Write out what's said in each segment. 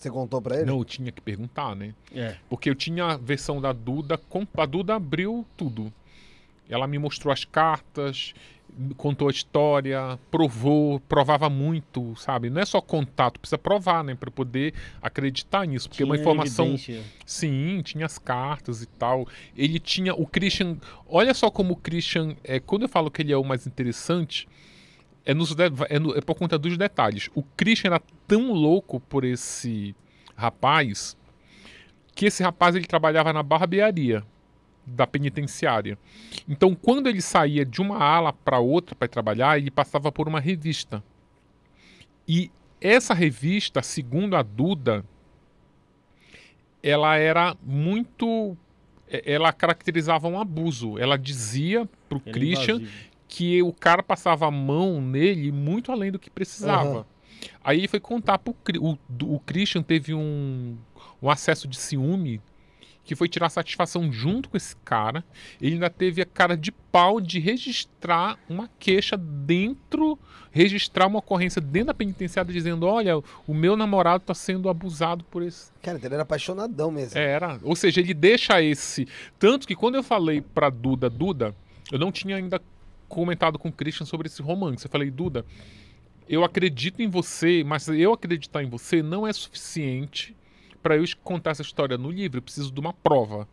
Você contou pra ele? Não, eu tinha que perguntar, né? É. Porque eu tinha a versão da Duda. A Duda abriu tudo. Ela me mostrou as cartas, contou a história, provou, provava muito, sabe? Não é só contato, precisa provar, né? Pra poder acreditar nisso. Porque é tinha uma informação. Evidência. Sim, tinha as cartas e tal. Ele tinha. O Christian. Olha só como o Christian. É, quando eu falo que ele é o mais interessante é, nos, é, no, é por conta dos detalhes. O Christian era tão louco por esse rapaz que esse rapaz ele trabalhava na barbearia da penitenciária. Então, quando ele saía de uma ala para outra para trabalhar, ele passava por uma revista. E essa revista, segundo a Duda, ela era muito é, ela caracterizava um abuso. Ela dizia para o Christian invasivo que o cara passava a mão nele muito além do que precisava. Uhum. Aí foi contar pro o, o Christian teve um, um acesso de ciúme que foi tirar satisfação junto com esse cara. Ele ainda teve a cara de pau de registrar uma queixa dentro, registrar uma ocorrência dentro da penitenciária dizendo: "Olha, o meu namorado está sendo abusado por esse". Cara, então ele era apaixonadão mesmo. É, era, ou seja, ele deixa esse, tanto que quando eu falei para Duda, Duda, eu não tinha ainda comentado com o Christian sobre esse romance. Eu falei, Duda, eu acredito em você, mas eu acreditar em você não é suficiente para eu contar essa história no livro. Eu preciso de uma prova.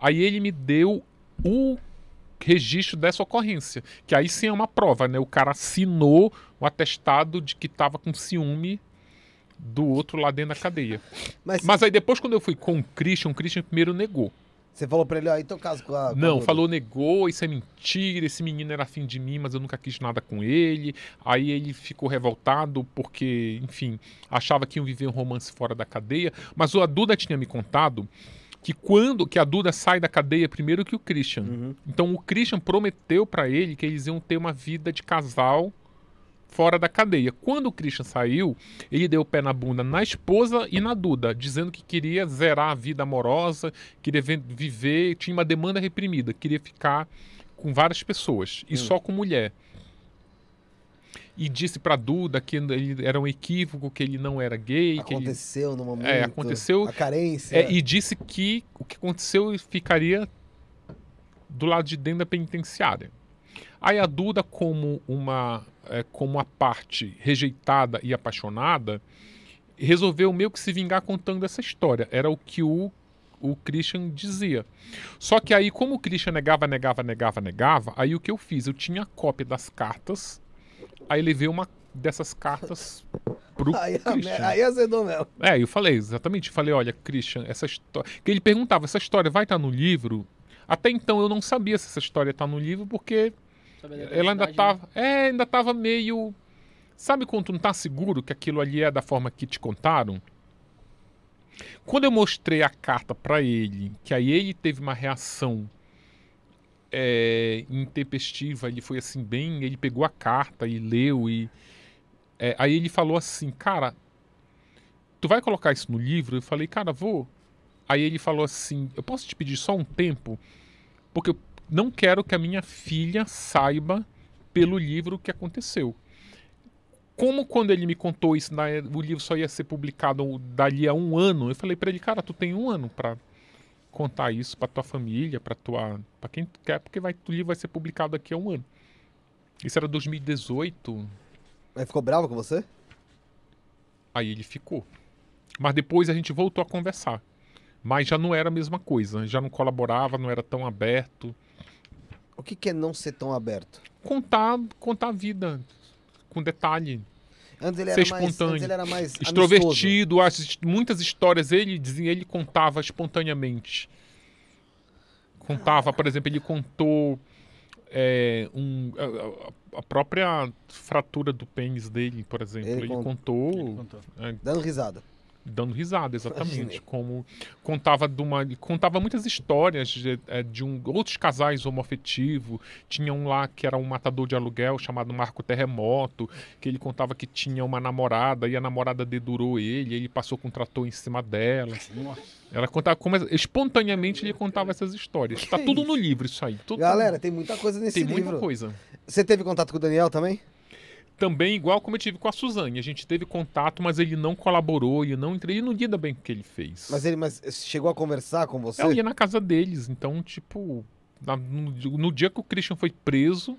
Aí ele me deu o registro dessa ocorrência, que aí sim é uma prova, né? O cara assinou o atestado de que estava com ciúme do outro lá dentro da cadeia. Mas, Mas aí depois, quando eu fui com o Christian, o Christian primeiro negou. Você falou pra ele, ó, ah, então caso com a. Com não, a falou, negou, isso é mentira, esse menino era afim de mim, mas eu nunca quis nada com ele. Aí ele ficou revoltado porque, enfim, achava que iam viver um romance fora da cadeia. Mas a Duda tinha me contado que quando que a Duda sai da cadeia primeiro que o Christian. Uhum. Então o Christian prometeu para ele que eles iam ter uma vida de casal fora da cadeia. Quando o Christian saiu, ele deu o pé na bunda na esposa e na Duda, dizendo que queria zerar a vida amorosa, queria viver, tinha uma demanda reprimida, queria ficar com várias pessoas e hum. só com mulher. E disse para Duda que ele era um equívoco, que ele não era gay. Aconteceu ele... no é, momento. É, aconteceu. A carência. É, e disse que o que aconteceu ficaria do lado de dentro da penitenciária. Aí a Duda, como uma é, como a parte rejeitada e apaixonada, resolveu meio que se vingar contando essa história. Era o que o, o Christian dizia. Só que aí, como o Christian negava, negava, negava, negava, aí o que eu fiz? Eu tinha a cópia das cartas, aí levei uma dessas cartas pro aí, Christian. Aí azedou mesmo. É, eu falei, exatamente. Falei, olha, Christian, essa história... que ele perguntava, essa história vai estar tá no livro? Até então eu não sabia se essa história está no livro, porque ela ainda estava, é, ainda tava meio. Sabe quando tu não tá seguro que aquilo ali é da forma que te contaram? Quando eu mostrei a carta para ele, que aí ele teve uma reação é, intempestiva, ele foi assim bem, ele pegou a carta e leu e é, aí ele falou assim, cara, tu vai colocar isso no livro? Eu falei, cara, vou. Aí ele falou assim, eu posso te pedir só um tempo, porque eu não quero que a minha filha saiba pelo livro o que aconteceu. Como quando ele me contou isso, na, o livro só ia ser publicado dali a um ano, eu falei para ele, cara, tu tem um ano para contar isso para tua família, para tua, para quem tu quer, porque vai, o livro vai ser publicado daqui a um ano. Isso era 2018. Ele ficou bravo com você? Aí ele ficou. Mas depois a gente voltou a conversar. Mas já não era a mesma coisa, já não colaborava, não era tão aberto. O que, que é não ser tão aberto? Contar, contar a vida com detalhe. Antes ele, ser espontâneo. antes ele era mais extrovertido, as, muitas histórias ele dizia, ele contava espontaneamente. Contava, ah. por exemplo, ele contou é, um, a, a, própria fratura do pênis dele, por exemplo. Ele, ele cont... contou, ele contou. É, dando risada dando risada, exatamente. Como contava de uma, contava muitas histórias de, é, de um, outros casais homoafetivos. Tinha um lá que era um matador de aluguel chamado Marco Terremoto, que ele contava que tinha uma namorada e a namorada dedurou ele, ele passou com um trator em cima dela. Nossa. Ela contava como espontaneamente ele contava essas histórias. está tá é tudo isso? no livro isso aí. Tudo... Galera, tem muita coisa nesse tem livro. Tem muita coisa. Você teve contato com o Daniel também? também igual como eu tive com a Suzane. A gente teve contato, mas ele não colaborou, ele não entrei, ele não lida bem com o que ele fez. Mas ele mas chegou a conversar com você? É, eu ia na casa deles, então, tipo, na, no, no, dia que o Christian foi preso,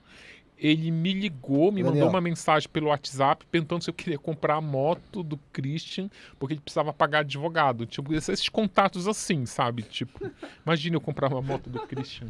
ele me ligou, me Daniel. mandou uma mensagem pelo WhatsApp perguntando se eu queria comprar a moto do Christian, porque ele precisava pagar advogado. Tipo, esses contatos assim, sabe? Tipo, imagina eu comprar uma moto do Christian.